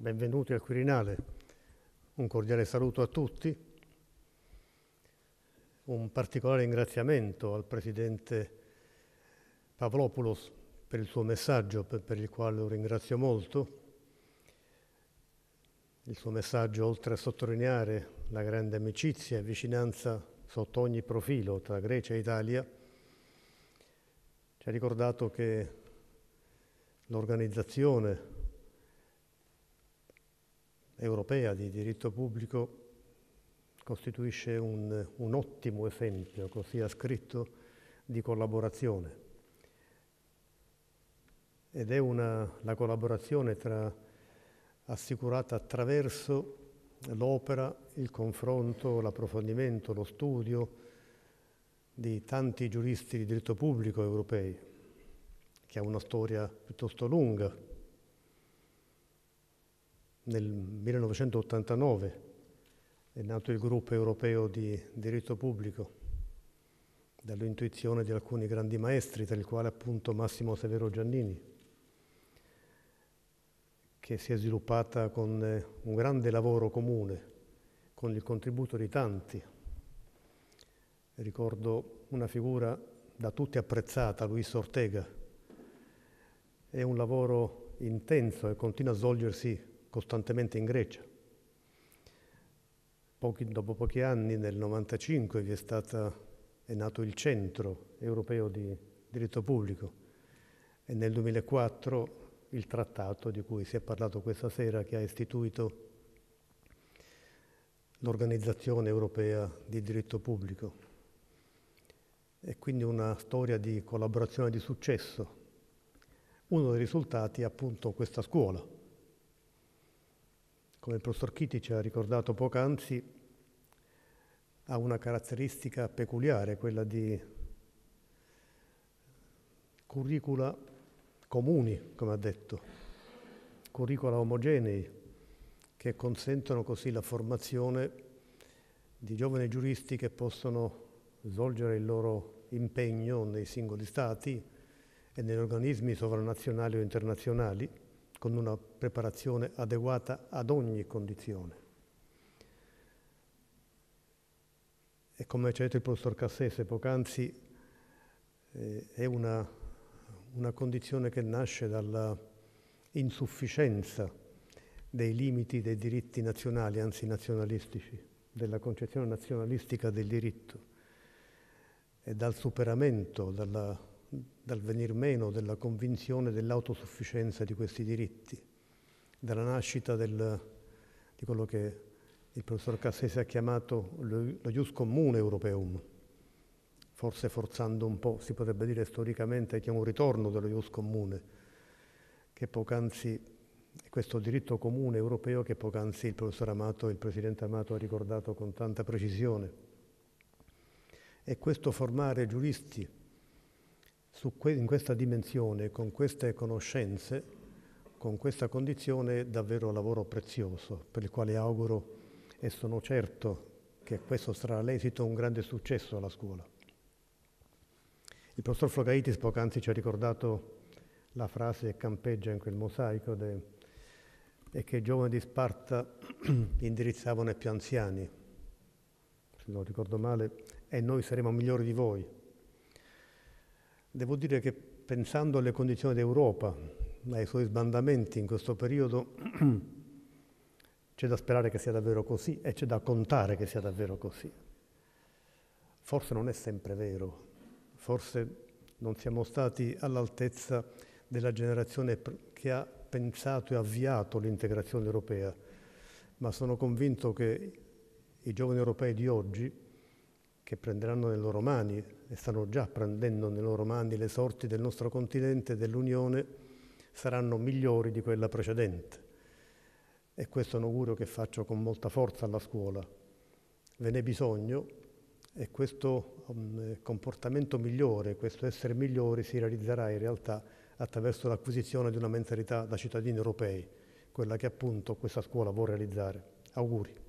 benvenuti al Quirinale. Un cordiale saluto a tutti. Un particolare ringraziamento al Presidente Pavlopoulos per il suo messaggio, per il quale lo ringrazio molto. Il suo messaggio, oltre a sottolineare la grande amicizia e vicinanza sotto ogni profilo tra Grecia e Italia, ci ha ricordato che l'organizzazione europea di diritto pubblico costituisce un, un ottimo esempio, così ha scritto, di collaborazione. Ed è una, la collaborazione tra, assicurata attraverso l'opera, il confronto, l'approfondimento, lo studio di tanti giuristi di diritto pubblico europei, che ha una storia piuttosto lunga, nel 1989 è nato il gruppo europeo di diritto pubblico dall'intuizione di alcuni grandi maestri, tra il quale appunto Massimo Severo Giannini, che si è sviluppata con eh, un grande lavoro comune, con il contributo di tanti. Ricordo una figura da tutti apprezzata, Luis Ortega. È un lavoro intenso e continua a svolgersi costantemente in Grecia. Pochi, dopo pochi anni, nel 1995, è, è, nato il Centro Europeo di Diritto Pubblico e nel 2004 il trattato di cui si è parlato questa sera che ha istituito l'Organizzazione Europea di Diritto Pubblico. E quindi una storia di collaborazione di successo. Uno dei risultati è appunto questa scuola, come il professor Chiti ci ha ricordato poc'anzi, ha una caratteristica peculiare, quella di curricula comuni, come ha detto, curricula omogenei, che consentono così la formazione di giovani giuristi che possono svolgere il loro impegno nei singoli stati e negli organismi sovranazionali o internazionali con una preparazione adeguata ad ogni condizione. E come ci ha detto il professor Cassese poc'anzi, eh, è una, una condizione che nasce dalla insufficienza dei limiti dei diritti nazionali, anzi nazionalistici, della concezione nazionalistica del diritto e dal superamento, dalla dal venir meno della convinzione dell'autosufficienza di questi diritti, dalla nascita del, di quello che il professor Cassese ha chiamato lo ius comune europeum, forse forzando un po', si potrebbe dire storicamente che è un ritorno dello ius comune, che poc'anzi, questo diritto comune europeo che poc'anzi il professor Amato, e il presidente Amato ha ricordato con tanta precisione. E questo formare giuristi que- in questa dimensione, con queste conoscenze, con questa condizione è davvero lavoro prezioso, per il quale auguro e sono certo che questo sarà l'esito un grande successo alla scuola. Il professor Flogaitis poc'anzi ci ha ricordato la frase che campeggia in quel mosaico de, e che i giovani di Sparta indirizzavano ai più anziani, se non ricordo male, e noi saremo migliori di voi. Devo dire che pensando alle condizioni d'Europa, ai suoi sbandamenti in questo periodo, c'è da sperare che sia davvero così e c'è da contare che sia davvero così. Forse non è sempre vero, forse non siamo stati all'altezza della generazione che ha pensato e avviato l'integrazione europea, ma sono convinto che i giovani europei di oggi che prenderanno nelle loro mani e stanno già prendendo nelle loro mani le sorti del nostro continente e dell'Unione saranno migliori di quella precedente. E questo è un augurio che faccio con molta forza alla scuola. Ve n'è bisogno e questo um, comportamento migliore, questo essere migliore si realizzerà in realtà attraverso l'acquisizione di una mentalità da cittadini europei, quella che appunto questa scuola vuole realizzare. Auguri.